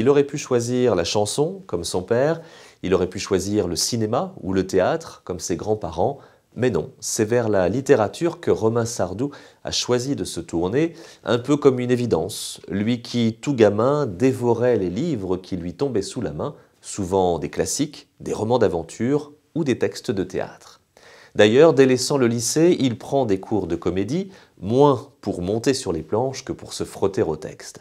Il aurait pu choisir la chanson, comme son père, il aurait pu choisir le cinéma ou le théâtre, comme ses grands-parents, mais non, c'est vers la littérature que Romain Sardou a choisi de se tourner, un peu comme une évidence, lui qui, tout gamin, dévorait les livres qui lui tombaient sous la main, souvent des classiques, des romans d'aventure ou des textes de théâtre. D'ailleurs, délaissant le lycée, il prend des cours de comédie, moins pour monter sur les planches que pour se frotter au texte.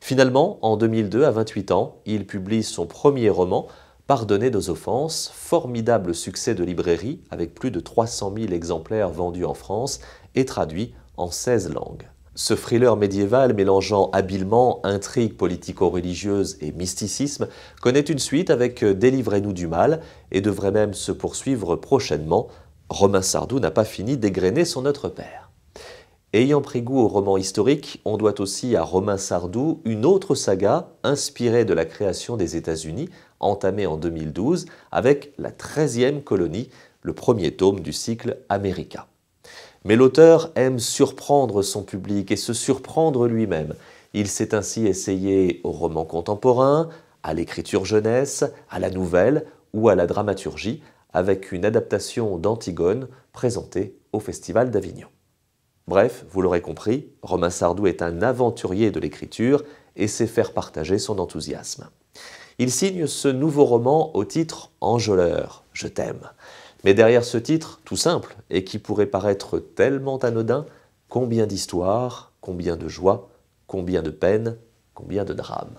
Finalement, en 2002, à 28 ans, il publie son premier roman, Pardonnez nos offenses, formidable succès de librairie avec plus de 300 000 exemplaires vendus en France et traduit en 16 langues. Ce thriller médiéval mélangeant habilement intrigue politico-religieuse et mysticisme connaît une suite avec Délivrez-nous du mal et devrait même se poursuivre prochainement. Romain Sardou n'a pas fini d'égrener son autre père. Ayant pris goût au roman historique, on doit aussi à Romain Sardou une autre saga inspirée de la création des États-Unis, entamée en 2012 avec La 13e colonie, le premier tome du cycle America. Mais l'auteur aime surprendre son public et se surprendre lui-même. Il s'est ainsi essayé au roman contemporain, à l'écriture jeunesse, à la nouvelle ou à la dramaturgie, avec une adaptation d'Antigone présentée au Festival d'Avignon. Bref, vous l'aurez compris, Romain Sardou est un aventurier de l'écriture et sait faire partager son enthousiasme. Il signe ce nouveau roman au titre Enjôleur, je t'aime. Mais derrière ce titre, tout simple, et qui pourrait paraître tellement anodin, combien d'histoires, combien de joies, combien de peines, combien de drames.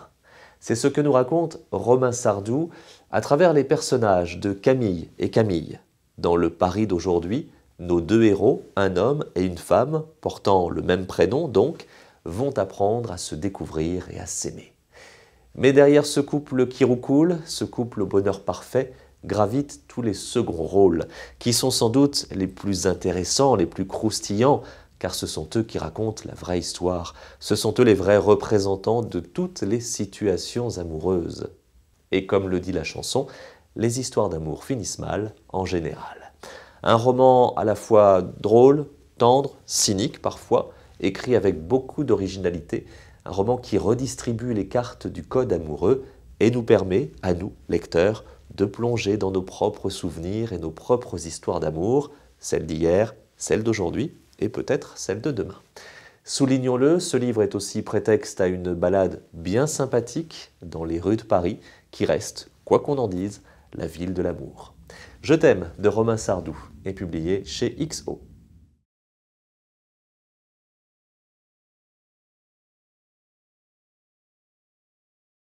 C'est ce que nous raconte Romain Sardou à travers les personnages de Camille et Camille, dans le Paris d'aujourd'hui, nos deux héros, un homme et une femme, portant le même prénom donc, vont apprendre à se découvrir et à s'aimer. Mais derrière ce couple qui roucoule, ce couple au bonheur parfait, gravitent tous les seconds rôles, qui sont sans doute les plus intéressants, les plus croustillants, car ce sont eux qui racontent la vraie histoire, ce sont eux les vrais représentants de toutes les situations amoureuses. Et comme le dit la chanson, les histoires d'amour finissent mal en général. Un roman à la fois drôle, tendre, cynique parfois, écrit avec beaucoup d'originalité, un roman qui redistribue les cartes du code amoureux et nous permet, à nous, lecteurs, de plonger dans nos propres souvenirs et nos propres histoires d'amour, celles d'hier, celles d'aujourd'hui et peut-être celles de demain. Soulignons-le, ce livre est aussi prétexte à une balade bien sympathique dans les rues de Paris qui reste, quoi qu'on en dise, la ville de l'amour. Je t'aime de Romain Sardou est publié chez XO.